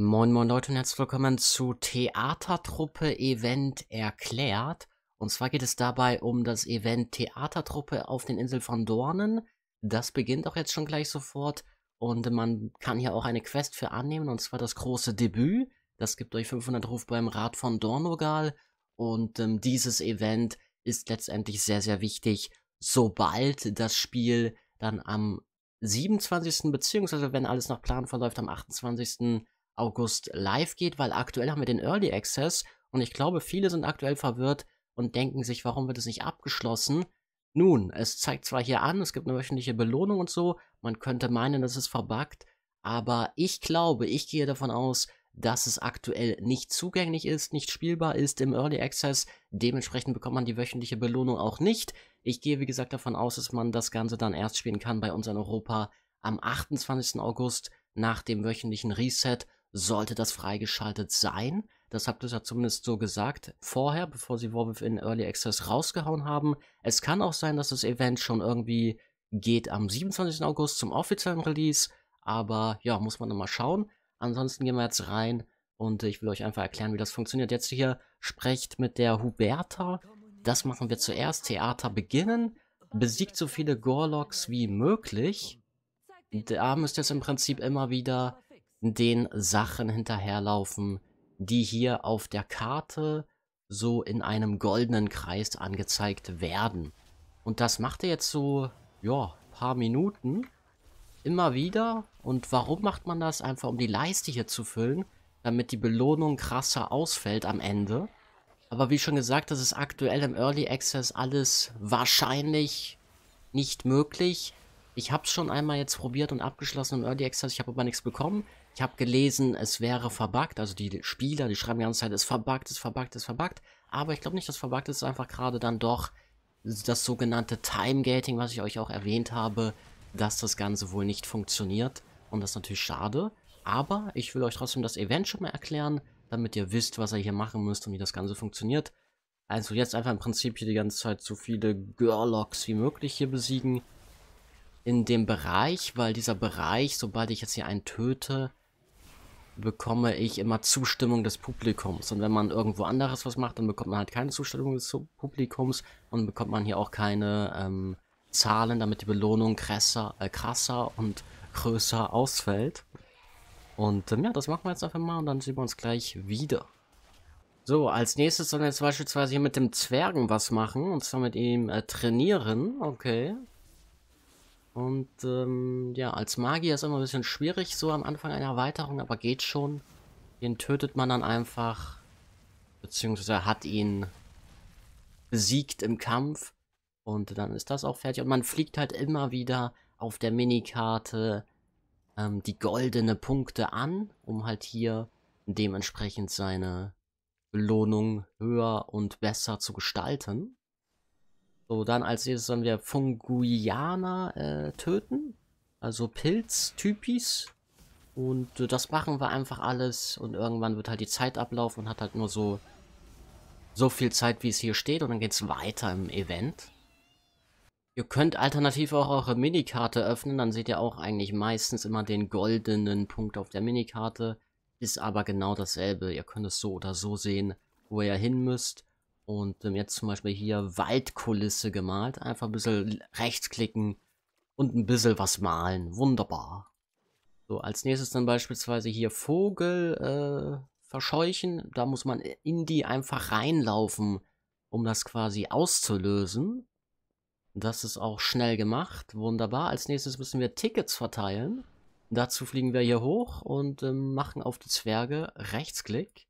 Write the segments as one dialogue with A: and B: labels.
A: Moin Moin Leute und herzlich willkommen zu Theatertruppe Event erklärt. Und zwar geht es dabei um das Event Theatertruppe auf den Inseln von Dornen. Das beginnt auch jetzt schon gleich sofort. Und man kann hier auch eine Quest für annehmen, und zwar das große Debüt. Das gibt euch 500 Ruf beim Rat von Dornogal. Und ähm, dieses Event ist letztendlich sehr, sehr wichtig, sobald das Spiel dann am 27. beziehungsweise wenn alles nach Plan verläuft, am 28 August live geht, weil aktuell haben wir den Early Access und ich glaube, viele sind aktuell verwirrt und denken sich, warum wird es nicht abgeschlossen? Nun, es zeigt zwar hier an, es gibt eine wöchentliche Belohnung und so, man könnte meinen, das ist verbuggt, aber ich glaube, ich gehe davon aus, dass es aktuell nicht zugänglich ist, nicht spielbar ist im Early Access. Dementsprechend bekommt man die wöchentliche Belohnung auch nicht. Ich gehe, wie gesagt, davon aus, dass man das Ganze dann erst spielen kann bei uns in Europa am 28. August nach dem wöchentlichen Reset sollte das freigeschaltet sein. Das habt ihr ja zumindest so gesagt vorher, bevor sie Warwolf in Early Access rausgehauen haben. Es kann auch sein, dass das Event schon irgendwie geht am 27. August zum offiziellen Release. Aber ja, muss man nochmal schauen. Ansonsten gehen wir jetzt rein und ich will euch einfach erklären, wie das funktioniert. Jetzt hier sprecht mit der Huberta. Das machen wir zuerst. Theater beginnen. Besiegt so viele Gorlocks wie möglich. Da müsst ihr jetzt im Prinzip immer wieder den Sachen hinterherlaufen, die hier auf der Karte so in einem goldenen Kreis angezeigt werden. Und das macht er jetzt so, ja, paar Minuten immer wieder. Und warum macht man das? Einfach um die Leiste hier zu füllen, damit die Belohnung krasser ausfällt am Ende. Aber wie schon gesagt, das ist aktuell im Early Access alles wahrscheinlich nicht möglich. Ich habe es schon einmal jetzt probiert und abgeschlossen im Early Access, ich habe aber nichts bekommen. Ich habe gelesen, es wäre verbuggt, also die Spieler, die schreiben die ganze Zeit, es ist verbuggt, es ist verbuggt, es ist verbuggt. Aber ich glaube nicht, dass verbuggt ist, es ist einfach gerade dann doch das sogenannte Time Gating, was ich euch auch erwähnt habe, dass das Ganze wohl nicht funktioniert. Und das ist natürlich schade. Aber ich will euch trotzdem das Event schon mal erklären, damit ihr wisst, was ihr hier machen müsst und wie das Ganze funktioniert. Also jetzt einfach im Prinzip hier die ganze Zeit so viele Girlocks wie möglich hier besiegen in dem Bereich, weil dieser Bereich, sobald ich jetzt hier einen töte, bekomme ich immer Zustimmung des Publikums. Und wenn man irgendwo anderes was macht, dann bekommt man halt keine Zustimmung des Publikums und bekommt man hier auch keine ähm, Zahlen, damit die Belohnung krasser, äh, krasser und größer ausfällt. Und ähm, ja, das machen wir jetzt einfach mal und dann sehen wir uns gleich wieder. So, als nächstes sollen wir jetzt beispielsweise hier mit dem Zwergen was machen und zwar mit ihm äh, trainieren. Okay. Und ähm, ja, als Magier ist immer ein bisschen schwierig, so am Anfang einer Erweiterung, aber geht schon. Den tötet man dann einfach, beziehungsweise hat ihn besiegt im Kampf. Und dann ist das auch fertig. Und man fliegt halt immer wieder auf der Minikarte ähm, die goldene Punkte an, um halt hier dementsprechend seine Belohnung höher und besser zu gestalten. So, dann als nächstes sollen wir Funguiana äh, töten. Also Pilztypis. Und äh, das machen wir einfach alles. Und irgendwann wird halt die Zeit ablaufen und hat halt nur so, so viel Zeit, wie es hier steht. Und dann geht es weiter im Event. Ihr könnt alternativ auch eure Minikarte öffnen. Dann seht ihr auch eigentlich meistens immer den goldenen Punkt auf der Minikarte. Ist aber genau dasselbe. Ihr könnt es so oder so sehen, wo ihr hin müsst. Und ähm, jetzt zum Beispiel hier Waldkulisse gemalt. Einfach ein bisschen rechtsklicken und ein bisschen was malen. Wunderbar. So, als nächstes dann beispielsweise hier Vogel äh, verscheuchen. Da muss man in die einfach reinlaufen, um das quasi auszulösen. Das ist auch schnell gemacht. Wunderbar. Als nächstes müssen wir Tickets verteilen. Dazu fliegen wir hier hoch und äh, machen auf die Zwerge Rechtsklick.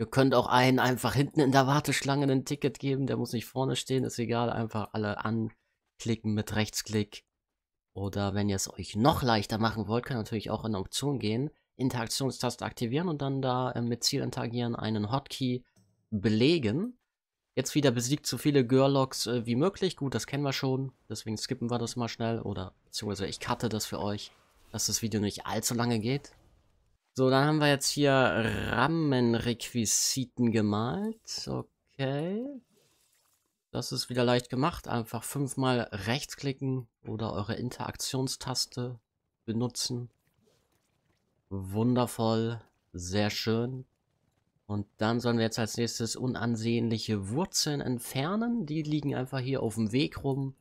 A: Ihr könnt auch einen einfach hinten in der Warteschlange ein Ticket geben, der muss nicht vorne stehen, ist egal, einfach alle anklicken mit Rechtsklick. Oder wenn ihr es euch noch leichter machen wollt, könnt ihr natürlich auch in eine Option gehen, Interaktionstaste aktivieren und dann da äh, mit Ziel interagieren einen Hotkey belegen. Jetzt wieder besiegt so viele Girlocks äh, wie möglich. Gut, das kennen wir schon. Deswegen skippen wir das mal schnell. Oder beziehungsweise ich cutte das für euch, dass das Video nicht allzu lange geht. So, dann haben wir jetzt hier Rahmenrequisiten gemalt. Okay. Das ist wieder leicht gemacht. Einfach fünfmal rechtsklicken oder eure Interaktionstaste benutzen. Wundervoll. Sehr schön. Und dann sollen wir jetzt als nächstes unansehnliche Wurzeln entfernen. Die liegen einfach hier auf dem Weg rum.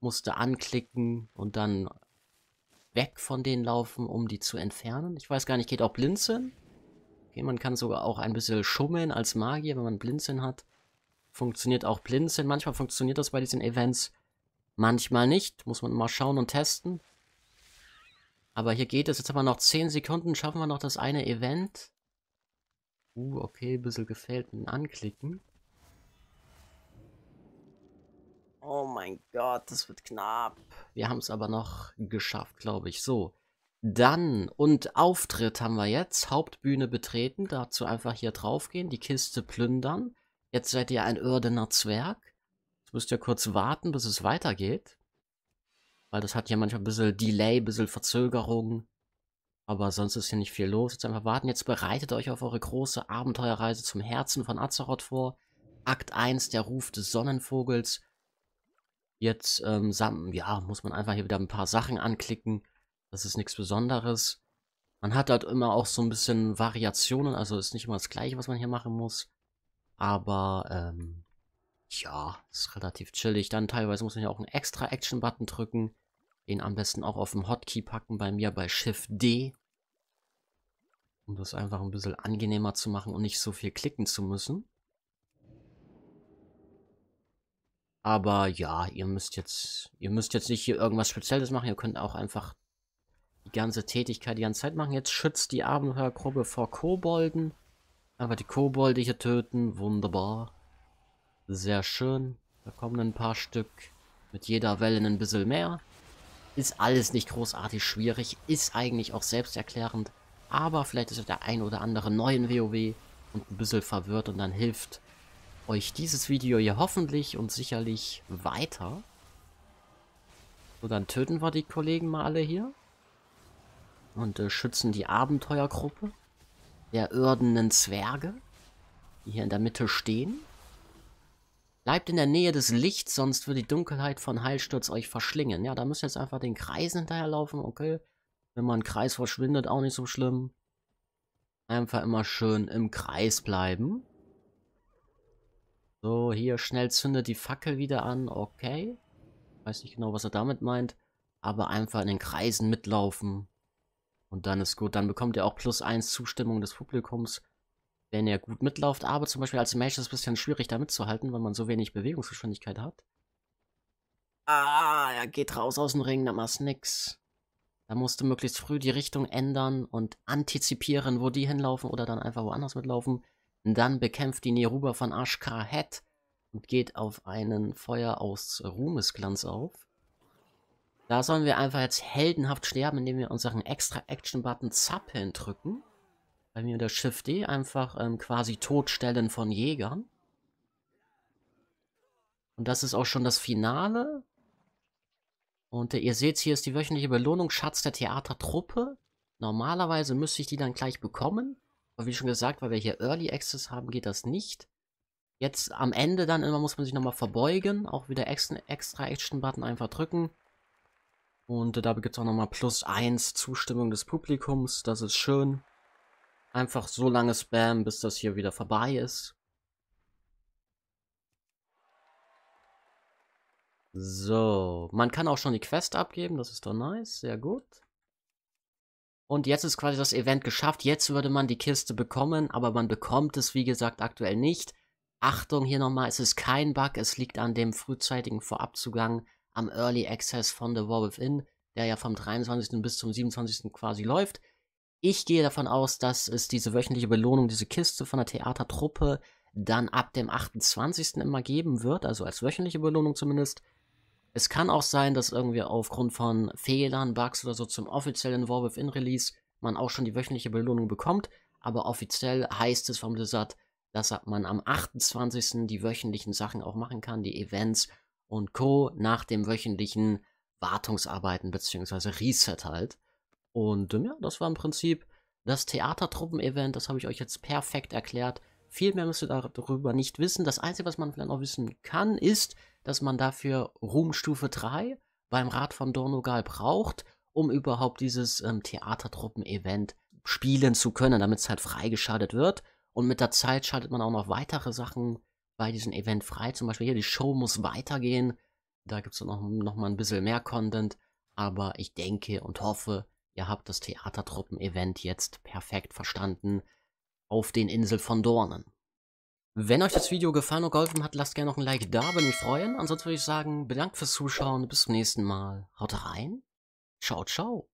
A: Musste anklicken und dann weg von denen laufen, um die zu entfernen. Ich weiß gar nicht, geht auch Blinzeln? Okay, man kann sogar auch ein bisschen schummeln als Magier, wenn man Blinzeln hat. Funktioniert auch Blinzeln. Manchmal funktioniert das bei diesen Events, manchmal nicht. Muss man mal schauen und testen. Aber hier geht es. Jetzt haben wir noch 10 Sekunden. Schaffen wir noch das eine Event. Uh, okay, ein bisschen gefällt mir. Anklicken. Oh mein Gott, das wird knapp. Wir haben es aber noch geschafft, glaube ich. So, dann und Auftritt haben wir jetzt. Hauptbühne betreten, dazu einfach hier draufgehen, die Kiste plündern. Jetzt seid ihr ein Ördener Zwerg. Jetzt müsst ihr kurz warten, bis es weitergeht. Weil das hat ja manchmal ein bisschen Delay, ein bisschen Verzögerung. Aber sonst ist hier nicht viel los. Jetzt einfach warten. Jetzt bereitet euch auf eure große Abenteuerreise zum Herzen von Azeroth vor. Akt 1, der Ruf des Sonnenvogels. Jetzt, ähm, ja, muss man einfach hier wieder ein paar Sachen anklicken. Das ist nichts Besonderes. Man hat halt immer auch so ein bisschen Variationen, also ist nicht immer das gleiche, was man hier machen muss. Aber, ähm, ja, ist relativ chillig. Dann teilweise muss man ja auch einen extra Action-Button drücken. Den am besten auch auf dem Hotkey packen, bei mir bei Shift D. Um das einfach ein bisschen angenehmer zu machen und nicht so viel klicken zu müssen. Aber ja, ihr müsst jetzt, ihr müsst jetzt nicht hier irgendwas Spezielles machen. Ihr könnt auch einfach die ganze Tätigkeit die ganze Zeit machen. Jetzt schützt die Abenteuergruppe vor Kobolden. Einfach die Kobolde hier töten. Wunderbar. Sehr schön. Da kommen ein paar Stück. Mit jeder Welle ein bisschen mehr. Ist alles nicht großartig schwierig. Ist eigentlich auch selbsterklärend. Aber vielleicht ist der ein oder andere neu in WoW und ein bisschen verwirrt und dann hilft euch dieses Video hier hoffentlich und sicherlich weiter. So, dann töten wir die Kollegen mal alle hier. Und äh, schützen die Abenteuergruppe der irdenen Zwerge, die hier in der Mitte stehen. Bleibt in der Nähe des Lichts, sonst wird die Dunkelheit von Heilsturz euch verschlingen. Ja, da müsst ihr jetzt einfach den Kreisen hinterherlaufen, okay. Wenn man ein Kreis verschwindet, auch nicht so schlimm. Einfach immer schön im Kreis bleiben. So, hier schnell zündet die Fackel wieder an. Okay. Weiß nicht genau, was er damit meint. Aber einfach in den Kreisen mitlaufen. Und dann ist gut. Dann bekommt ihr auch plus 1 Zustimmung des Publikums, wenn ihr gut mitlauft. Aber zum Beispiel als Mensch ist es ein bisschen schwierig, da mitzuhalten, weil man so wenig Bewegungsgeschwindigkeit hat. Ah, er geht raus aus dem Ring, da machst nix. Da musst du möglichst früh die Richtung ändern und antizipieren, wo die hinlaufen oder dann einfach woanders mitlaufen. Dann bekämpft die Neruba von Ashkar-Het und geht auf einen Feuer aus Ruhmesglanz auf. Da sollen wir einfach jetzt heldenhaft sterben, indem wir unseren extra Action-Button Zappeln drücken. Bei mir unter Shift D einfach ähm, quasi Totstellen von Jägern. Und das ist auch schon das Finale. Und äh, ihr seht, hier ist die wöchentliche Belohnung Schatz der Theatertruppe. Normalerweise müsste ich die dann gleich bekommen. Aber wie schon gesagt, weil wir hier Early Access haben, geht das nicht. Jetzt am Ende dann immer muss man sich nochmal verbeugen, auch wieder extra Action-Button einfach drücken. Und da gibt es auch nochmal plus 1 Zustimmung des Publikums, das ist schön. Einfach so lange Spam, bis das hier wieder vorbei ist. So, man kann auch schon die Quest abgeben, das ist doch nice, sehr gut. Und jetzt ist quasi das Event geschafft. Jetzt würde man die Kiste bekommen, aber man bekommt es, wie gesagt, aktuell nicht. Achtung hier nochmal, es ist kein Bug. Es liegt an dem frühzeitigen Vorabzugang am Early Access von The War Within, der ja vom 23. bis zum 27. quasi läuft. Ich gehe davon aus, dass es diese wöchentliche Belohnung, diese Kiste von der Theatertruppe dann ab dem 28. immer geben wird, also als wöchentliche Belohnung zumindest. Es kann auch sein, dass irgendwie aufgrund von Fehlern, Bugs oder so zum offiziellen War Within Release man auch schon die wöchentliche Belohnung bekommt, aber offiziell heißt es vom Blizzard, dass man am 28. die wöchentlichen Sachen auch machen kann, die Events und Co. nach dem wöchentlichen Wartungsarbeiten bzw. Reset halt. Und ähm, ja, das war im Prinzip das Theatertruppen-Event, das habe ich euch jetzt perfekt erklärt. Viel mehr müsst ihr darüber nicht wissen. Das Einzige, was man vielleicht noch wissen kann, ist, dass man dafür Ruhmstufe 3 beim Rat von Dornogal braucht, um überhaupt dieses ähm, Theatertruppen-Event spielen zu können, damit es halt freigeschaltet wird. Und mit der Zeit schaltet man auch noch weitere Sachen bei diesem Event frei. Zum Beispiel hier, die Show muss weitergehen. Da gibt es noch, noch mal ein bisschen mehr Content. Aber ich denke und hoffe, ihr habt das Theatertruppen-Event jetzt perfekt verstanden auf den Insel von Dornen. Wenn euch das Video gefallen und geholfen hat, lasst gerne noch ein Like da, würde mich freuen. Ansonsten würde ich sagen, bedankt fürs Zuschauen, bis zum nächsten Mal. Haut rein, ciao, ciao.